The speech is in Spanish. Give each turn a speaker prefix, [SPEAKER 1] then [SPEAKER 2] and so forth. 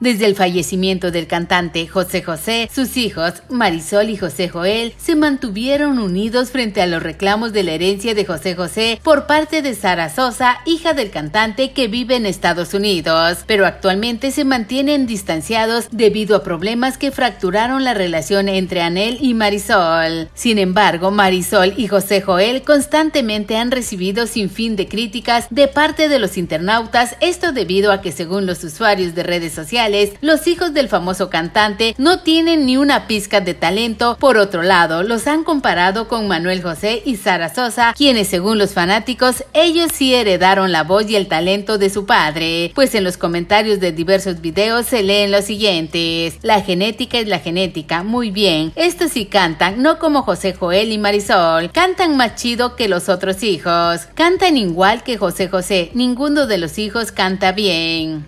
[SPEAKER 1] Desde el fallecimiento del cantante José José, sus hijos Marisol y José Joel se mantuvieron unidos frente a los reclamos de la herencia de José José por parte de Sara Sosa, hija del cantante que vive en Estados Unidos, pero actualmente se mantienen distanciados debido a problemas que fracturaron la relación entre Anel y Marisol. Sin embargo, Marisol y José Joel constantemente han recibido sin fin de críticas de parte de los internautas, esto debido a que según los usuarios de redes sociales, los hijos del famoso cantante no tienen ni una pizca de talento. Por otro lado, los han comparado con Manuel José y Sara Sosa, quienes según los fanáticos, ellos sí heredaron la voz y el talento de su padre. Pues en los comentarios de diversos videos se leen los siguientes. La genética es la genética, muy bien. Estos sí cantan, no como José Joel y Marisol. Cantan más chido que los otros hijos. Cantan igual que José José, ninguno de los hijos canta bien.